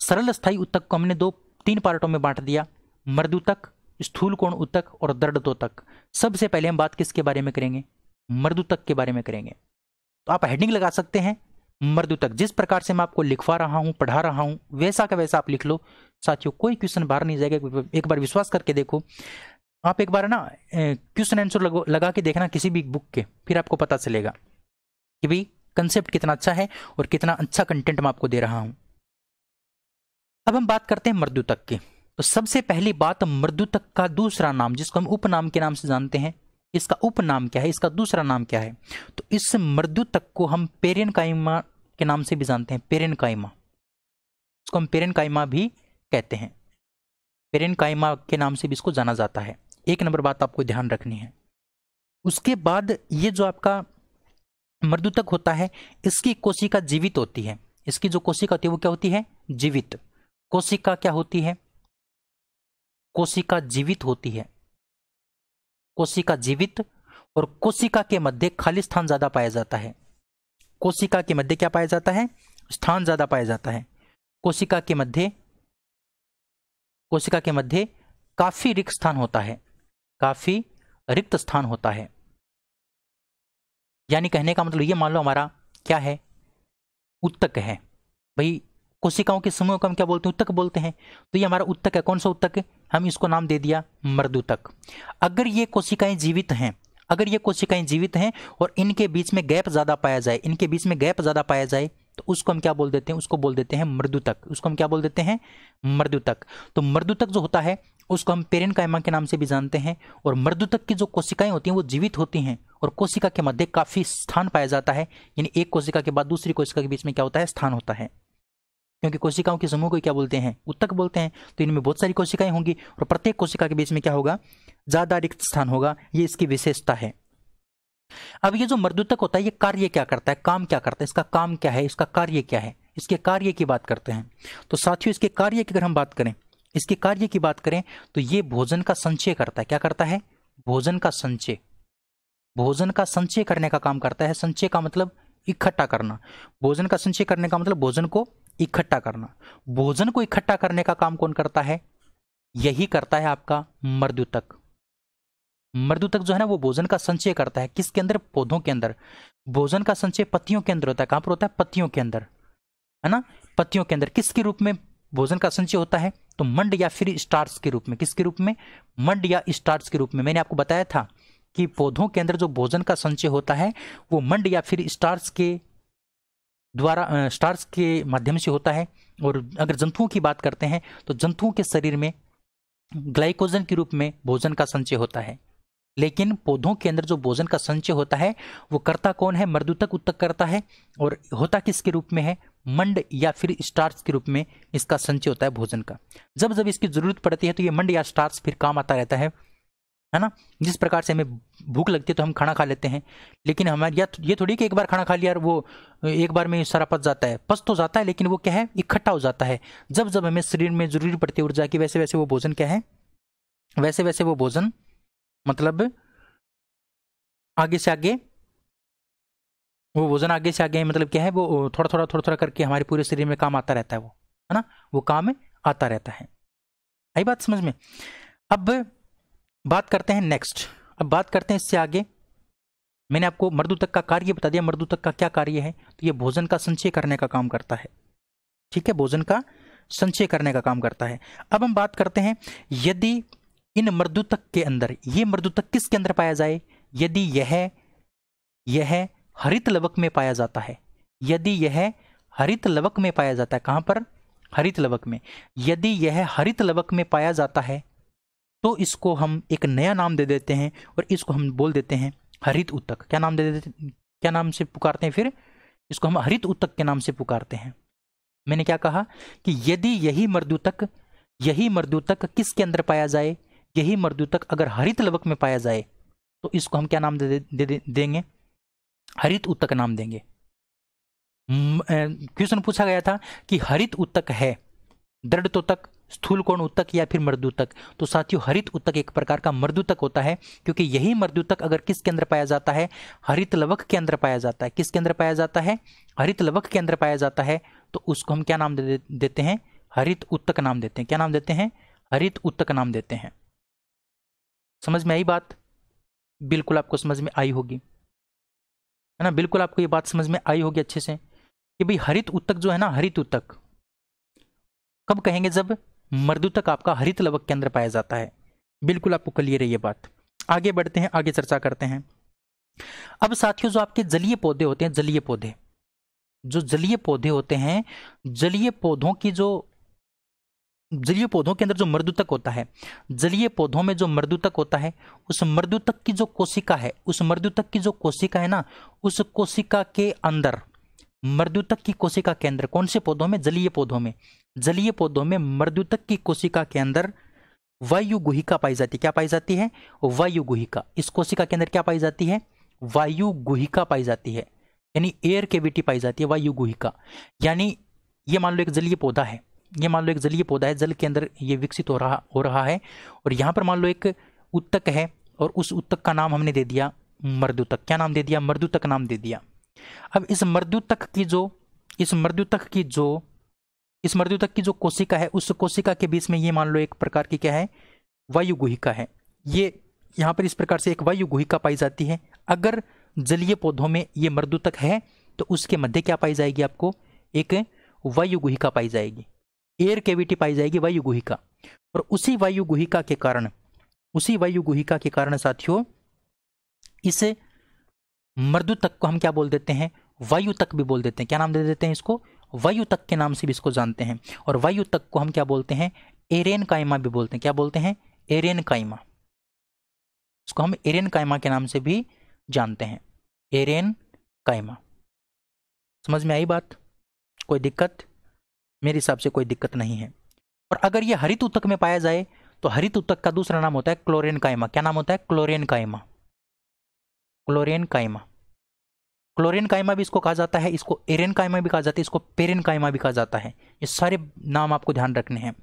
सरल स्थायी उत्तक को हमने दो तीन पार्टों में बांट दिया मृदुतक स्थूल कोण उतक और दर्द तो तक सबसे पहले हम बात किसके बारे में करेंगे मर्दु तक के बारे में करेंगे तो आप हेडिंग लगा सकते हैं मर्दु तक जिस प्रकार से मैं आपको लिखवा रहा हूं पढ़ा रहा हूं वैसा का वैसा आप लिख लो साथियों कोई क्वेश्चन बाहर नहीं जाएगा एक बार विश्वास करके देखो आप एक बार ना क्वेश्चन आंसर लगा के देखना किसी भी बुक के फिर आपको पता चलेगा कि भाई कंसेप्ट कितना अच्छा है और कितना अच्छा कंटेंट मैं आपको दे रहा हूं अब हम बात करते हैं मर्दु तक की तो सबसे पहली बात मृदुतक का दूसरा नाम जिसको हम उपनाम के नाम से जानते हैं इसका उपनाम क्या है इसका दूसरा नाम क्या है तो इस मृदुतक को हम पेरियन कायमा के नाम से भी जानते हैं पेरियन कायमा इसको हम पेरियन कायमा भी कहते हैं पेरियन कायमा के नाम से भी इसको जाना जाता है एक नंबर बात आपको ध्यान रखनी है उसके बाद ये जो आपका मृदुतक होता है इसकी कोशिका जीवित होती है इसकी जो कोशिका होती है वो क्या होती है जीवित कोशिका क्या होती है कोशिका जीवित होती है कोशिका जीवित और कोशिका के मध्य खाली स्थान ज्यादा पाया जाता है कोशिका के मध्य क्या पाया जाता है स्थान ज्यादा पाया जाता है कोशिका के मध्य कोशिका के मध्य काफी रिक्त स्थान होता है काफी रिक्त स्थान होता है यानी कहने का मतलब ये मान लो हमारा क्या है उत्तक है भाई कोशिकाओं के समूह को हम क्या बोलते हैं उत्तक बोलते हैं तो ये हमारा उत्तक है कौन सा उत्तक हम इसको नाम दे दिया उत्तक अगर ये कोशिकाएं जीवित हैं अगर ये कोशिकाएं जीवित हैं और इनके बीच में गैप ज़्यादा पाया जाए इनके बीच में गैप ज़्यादा पाया जाए तो उसको हम क्या बोल देते हैं उसको बोल देते हैं मृदु तक उसको हम क्या बोल देते हैं तक तो तक जो होता है उसको हम पेरेन कायमा के नाम से भी जानते हैं और मृदु तक की जो कोशिकाएं होती हैं वो जीवित होती हैं और कोशिका के मध्य काफ़ी स्थान पाया जाता है यानी एक कोशिका के बाद दूसरी कोशिका के बीच में क्या होता है स्थान होता है क्योंकि कोशिकाओं के समूह को क्या बोलते हैं उत्तक बोलते हैं तो इनमें बहुत सारी कोशिकाएं होंगी और प्रत्येक कोशिका के बीच में क्या होगा ज्यादा रिक्त स्थान होगा ये इसकी विशेषता है अब ये जो मृदुतक होता है ये कार्य क्या करता है काम क्या करता है इसका काम क्या है इसका कार्य क्या है इसके कार्य की बात करते हैं तो साथियों इसके कार्य की अगर हम बात करें इसके कार्य की बात करें तो ये भोजन का संचय करता है क्या करता है भोजन का संचय भोजन का संचय करने का काम करता है संचय का मतलब इकट्ठा करना भोजन का संचय करने का मतलब भोजन को इकट्ठा करना भोजन को इकट्ठा करने का काम कौन करता है यही करता है आपका मृद्युतक मृद्युतक जो है ना वो भोजन का संचय करता है किसके अंदर पौधों के अंदर भोजन का संचय पत्तियों के अंदर होता है कहां पर होता है पत्तियों के अंदर है ना पत्तियों के अंदर किसके रूप में भोजन का संचय होता है तो मंड या फिर स्टार्स के रूप में किसके रूप में मंड या स्टार्स के रूप में मैंने आपको बताया था कि पौधों के अंदर जो भोजन का संचय होता है वो मंड या फिर स्टार्स के द्वारा स्टार्स के माध्यम से होता है और अगर जंतुओं की बात करते हैं तो जंतुओं के शरीर में ग्लाइकोजन के रूप में भोजन का संचय होता है लेकिन पौधों के अंदर जो भोजन का संचय होता है वो करता कौन है तक उत्तक करता है और होता किसके रूप में है मंड या फिर स्टार्स के रूप में इसका संचय होता है भोजन का जब जब इसकी ज़रूरत पड़ती है तो ये मंड या स्टार्स फिर काम आता रहता है है ना जिस प्रकार से हमें भूख लगती है तो हम खाना खा लेते हैं लेकिन हमारे या तो, ये थोड़ी कि एक बार खाना खा लिया और वो एक बार में सारा पच जाता है पच तो जाता है लेकिन वो क्या है इकट्ठा हो जाता है जब जब हमें शरीर में जरूरी पड़ती है ऊर्जा की वैसे वैसे वो भोजन क्या है वैसे वैसे वो भोजन मतलब आगे से आगे वो भोजन आगे से आगे मतलब क्या है वो थोड़ा थोड़ा थोड़ा थोड़ा करके हमारे पूरे शरीर में काम आता रहता है वो है ना वो काम आता रहता है आई बात समझ में अब बात करते हैं नेक्स्ट अब बात करते हैं इससे आगे मैंने आपको मर्दू तक का कार्य बता दिया मर्दू तक का क्या कार्य है तो ये भोजन का संचय करने का काम करता है ठीक है भोजन का संचय करने का काम करता है अब हम बात करते हैं यदि इन मर्दू तक के अंदर ये मर्दू तक किसके अंदर पाया जाए यदि यह यह हरित लवक में पाया जाता है यदि यह हरित लवक में पाया जाता है कहां पर हरित लवक में यदि यह हरित लवक में पाया जाता है तो इसको हम एक नया नाम दे देते हैं और इसको हम बोल देते हैं हरित उत्तक क्या नाम दे देते क्या नाम से पुकारते हैं फिर इसको हम हरित उत्तक के नाम से पुकारते हैं मैंने क्या कहा कि यदि यही मृदुतक यही मृदुतक किसके अंदर पाया जाए यही मृदुतक अगर हरित लवक में पाया जाए तो इसको हम क्या नाम दे, दे, दे देंगे हरित उत्तक नाम देंगे क्वेश्चन पूछा गया था कि हरित उत्तक है दृढ़ तो तक स्थूल कोण उत्तक या फिर मृदुतक तो साथियों हरित उत्तक एक प्रकार का मृदुतक होता है क्योंकि यही मृदुतक अगर किस केंद्र पाया जाता है हरित लवक के अंदर पाया जाता है किस केंद्र पाया जाता है हरित लवक के अंदर पाया जाता है तो उसको हम क्या नाम दे देते हैं हरित उत्तक नाम देते हैं क्या नाम देते हैं हरित उत्तक नाम देते हैं समझ में आई बात बिल्कुल आपको समझ में आई होगी है ना बिल्कुल आपको ये बात समझ में आई होगी अच्छे से कि भाई हरित उत्तक जो है ना हरित उत्तक कब कहेंगे जब मर्दू तक आपका हरित लवक के अंदर पाया जाता है बिल्कुल आपको क्लियर है ये बात आगे बढ़ते हैं आगे चर्चा करते हैं अब साथियों जो आपके जलीय पौधे होते हैं जलीय पौधे जो जलीय पौधे होते हैं जलीय पौधों की जो जलीय पौधों के अंदर जो मृदुतक होता है जलीय पौधों में जो मृदुतक होता है उस मृदुतक की जो कोशिका है उस मृदुतक की जो कोशिका है ना उस कोशिका के अंदर मृदुतक की कोशिका के अंदर कौन से पौधों में जलीय पौधों में जलीय पौधों में मृद्युतक की कोशिका के अंदर वायु गुहिका पाई जाती है क्या पाई जाती है वायु गुहिका इस कोशिका के अंदर क्या पाई जाती है वायु गुहिका पाई जाती है यानी एयर केविटी पाई जाती है वायु गुहिका यानी ये मान लो एक जलीय पौधा है ये मान लो एक जलीय पौधा है जल के अंदर ये विकसित हो रहा हो रहा है और यहाँ पर मान लो एक उत्तक है और उस उत्तक का नाम हमने दे दिया तक क्या नाम दे दिया तक नाम दे दिया अब इस तक की जो इस तक की जो इस मृत्यु तक की जो कोशिका है उस कोशिका के बीच में ये मान लो एक प्रकार की क्या है वायु गुहिका है ये यहाँ पर इस प्रकार से एक वायु गुहिका पाई जाती है अगर जलीय पौधों में ये मृदु तक है तो उसके मध्य क्या पाई जाएगी आपको एक वायु गुहिका पाई जाएगी एयर कैविटी पाई जाएगी वायु गुहिका और उसी वायु गुहिका के कारण उसी वायु गुहिका के कारण साथियों इस मृदु तक को हम क्या बोल देते हैं वायु तक भी बोल देते हैं क्या नाम दे देते हैं इसको वायु तक के नाम से भी इसको जानते हैं और वायु तक को हम क्या बोलते हैं एरेन कायमा भी बोलते हैं क्या बोलते हैं एरेन कायमा इसको हम एरेन कायमा के नाम से भी जानते हैं एरेन कायमा समझ में आई बात कोई दिक्कत मेरे हिसाब से कोई दिक्कत नहीं है और अगर ये हरित उत्तक में पाया जाए तो हरित उत्तक का दूसरा नाम होता है क्लोरेन कायमा क्या नाम होता है क्लोरेन कायमा क्लोरेन कायमा क्लोरिन कायमा भी इसको कहा जाता है इसको एरेन कायमा भी कहा जाता है इसको पेरेन कायमा भी कहा जाता है ये सारे नाम आपको ध्यान रखने हैं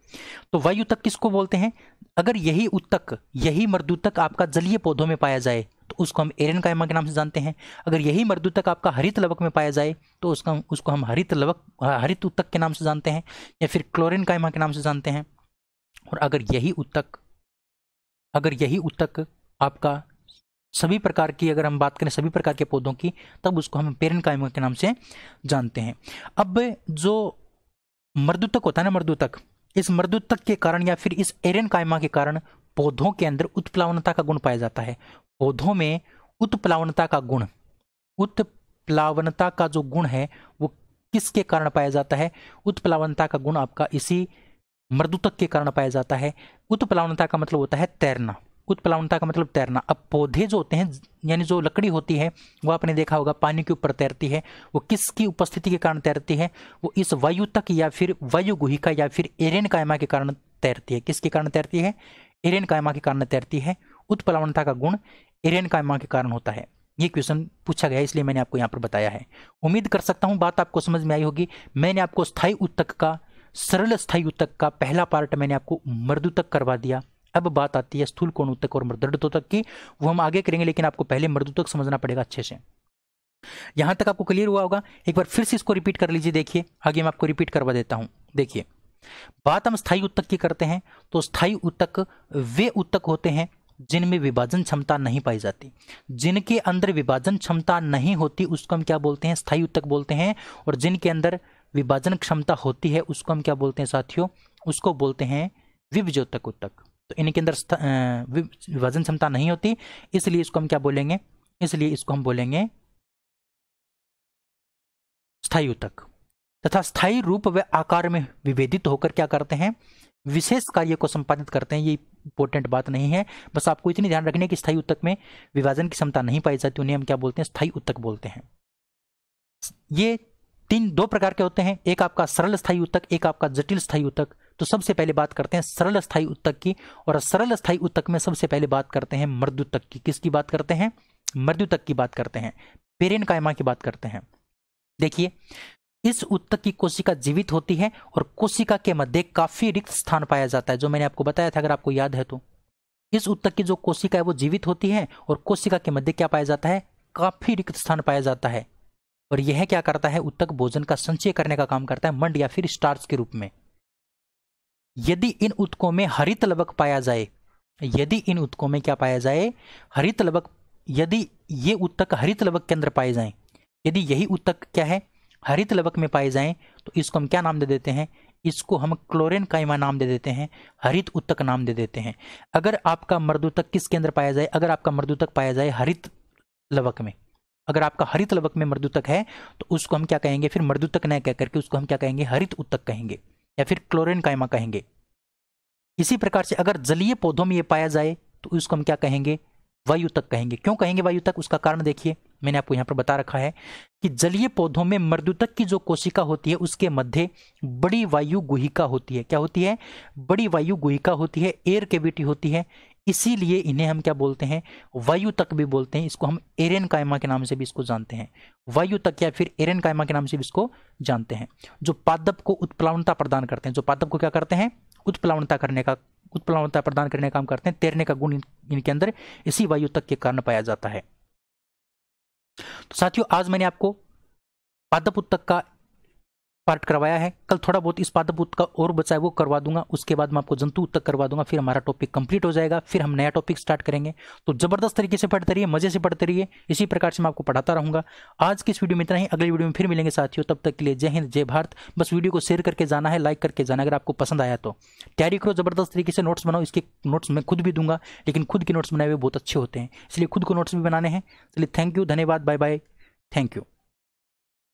तो वायु तक किसको बोलते हैं अगर यही उत्तक यही मर्दू तक आपका जलीय पौधों में पाया जाए तो उसको हम एरेन कायमा के नाम से जानते हैं अगर यही मर्दू तक आपका हरित लवक में पाया जाए तो उसका उसको हम हरित लवक हरित उत्तक के नाम से जानते हैं या फिर क्लोरिन कायमा के नाम से जानते हैं और अगर यही उत्तक अगर यही उत्तक आपका सभी प्रकार की अगर हम बात करें सभी प्रकार के पौधों की तब उसको हम पेरन कायम के नाम से जानते हैं अब जो मर्दुतक होता है ना मर्दुतक इस मर्दुतक के कारण या फिर इस एरन कायमा के कारण पौधों के अंदर उत्प्लावनता का गुण पाया जाता है पौधों में उत्प्लावनता का गुण उत्प्लावनता का जो गुण है वो किसके कारण पाया जाता है उत्प्लावनता का गुण आपका इसी तक के कारण पाया जाता है उत्प्लावनता का मतलब होता है तैरना उत्प्लावनता का मतलब तैरना अब पौधे जो होते हैं यानी जो लकड़ी होती है वो आपने देखा होगा पानी के ऊपर तैरती है वो किसकी उपस्थिति के कारण तैरती है वो इस वायु तक या फिर वायु गुहिका या फिर एरेन कायमा के कारण तैरती है किसके कारण तैरती है एरेन कायमा के कारण तैरती है उत्प्लावनता का गुण एरेन कायमा के कारण होता है ये क्वेश्चन पूछा गया इसलिए मैंने आपको यहाँ पर बताया है उम्मीद कर सकता हूँ बात आपको समझ में आई होगी मैंने आपको स्थायी उत्तक का सरल स्थायी उत्तक का पहला पार्ट मैंने आपको मृदु तक करवा दिया अब बात आती है स्थूल कोण उत्तक और मृद तक की वो हम आगे करेंगे लेकिन आपको पहले मृद तक समझना पड़ेगा अच्छे से यहां तक आपको क्लियर हुआ होगा एक बार फिर से इसको रिपीट कर लीजिए देखिए आगे मैं आपको रिपीट करवा देता हूं देखिए बात हम स्थायी उत्तक की करते हैं तो स्थायी उत्तक वे उत्तक होते हैं जिनमें विभाजन क्षमता नहीं पाई जाती जिनके अंदर विभाजन क्षमता नहीं होती उसको हम क्या बोलते हैं स्थायी उत्तक बोलते हैं और जिनके अंदर विभाजन क्षमता होती है उसको हम क्या बोलते हैं साथियों उसको बोलते हैं विभजोतक उत्तक तो इनके अंदर वजन क्षमता नहीं होती इसलिए इसको हम क्या बोलेंगे इसलिए इसको हम बोलेंगे स्थायी उतक तथा स्थायी रूप व आकार में विभेदित होकर क्या करते हैं विशेष कार्य को संपादित करते हैं ये इंपॉर्टेंट बात नहीं है बस आपको इतनी ध्यान रखने की स्थायी उत्तक में विभाजन की क्षमता नहीं पाई जाती उन्हें हम क्या बोलते हैं स्थायी उत्तक बोलते हैं ये तीन दो प्रकार के होते हैं एक आपका सरल स्थायी उत्तक एक आपका जटिल स्थायी उत्तक तो सबसे पहले बात करते हैं सरल स्थायी उत्तक की और सरल स्थायी उत्तक में सबसे पहले बात करते हैं तक की किसकी बात करते हैं तक की बात करते हैं पेरेन कायमा की बात करते हैं देखिए इस उत्तक की कोशिका जीवित होती है और कोशिका के मध्य काफी रिक्त स्थान पाया जाता है जो मैंने आपको बताया था अगर आपको याद है तो इस उत्तक की जो कोशिका है वो जीवित होती है और कोशिका के मध्य क्या पाया जाता है काफी रिक्त स्थान पाया जाता है और यह क्या करता है उत्तक भोजन का संचय करने का काम करता है मंड या फिर स्टार्च के रूप में यदि इन उत्कों में हरित लवक पाया जाए यदि इन उत्कों में क्या पाया जाए हरित लवक यदि ये उत्तक हरित लवक के अंदर पाए जाएं यदि यही उत्तक क्या है हरित लवक में पाए जाएं तो इसको हम क्या नाम दे देते हैं इसको हम क्लोरेन काइमा नाम दे देते हैं हरित उत्तक नाम दे देते हैं अगर आपका मृदुतक किस अंदर पाया जाए अगर आपका मृदुतक पाया जाए हरित लवक में अगर आपका हरित लवक में मृदुतक है तो उसको हम क्या कहेंगे फिर मृदुतक न कह करके उसको हम क्या कहेंगे हरित उत्तक कहेंगे या फिर क्लोरिन कायमा कहेंगे इसी प्रकार से अगर जलीय पौधों में ये पाया जाए तो उसको हम क्या कहेंगे वायु तक कहेंगे क्यों कहेंगे वायु तक उसका कारण देखिए मैंने आपको यहाँ पर बता रखा है कि जलीय पौधों में तक की जो कोशिका होती है उसके मध्य बड़ी वायु गुहिका होती है क्या होती है बड़ी वायु गुहिका होती है एयर कैविटी होती है इसीलिए इन्हें हम क्या बोलते हैं वायु तक भी बोलते हैं इसको हम एरन कायमा के नाम से भी इसको जानते हैं वायु तक या फिर एरन कायमा के नाम से भी इसको जानते हैं जो पादप को उत्प्लावनता प्रदान करते हैं जो पादप को क्या करते हैं उत्प्लावनता करने का उत्प्लावनता प्रदान करने का काम करते हैं तैरने का गुण इनके अंदर इसी वायु तक के कारण पाया जाता है तो साथियों आज मैंने आपको पादप उत्तक का पार्ट करवाया है कल थोड़ा बहुत इस पादाभूत का और बचा है वो करवा दूंगा उसके बाद मैं आपको जंतु तक करवा दूंगा फिर हमारा टॉपिक कंप्लीट हो जाएगा फिर हम नया टॉपिक स्टार्ट करेंगे तो जबरदस्त तरीके से पढ़ते रहिए मजे से पढ़ते रहिए इसी प्रकार से मैं आपको पढ़ाता रहूंगा आज की इस वीडियो में इतना ही अगले वीडियो में फिर मिलेंगे साथियों तब तक के लिए जय हिंद जय भारत बस वीडियो को शेयर करके जाना है लाइक करके जाना अगर आपको पसंद आया तो तैयारी करो जबरदस्त तरीके से नोट्स बनाओ इसके नोट्स मैं खुद भी दूंगा लेकिन खुद के नोट्स बनाए हुए बहुत अच्छे होते हैं इसलिए खुद को नोट्स भी बनाने हैं चलिए थैंक यू धन्यवाद बाय बाय थैंक यू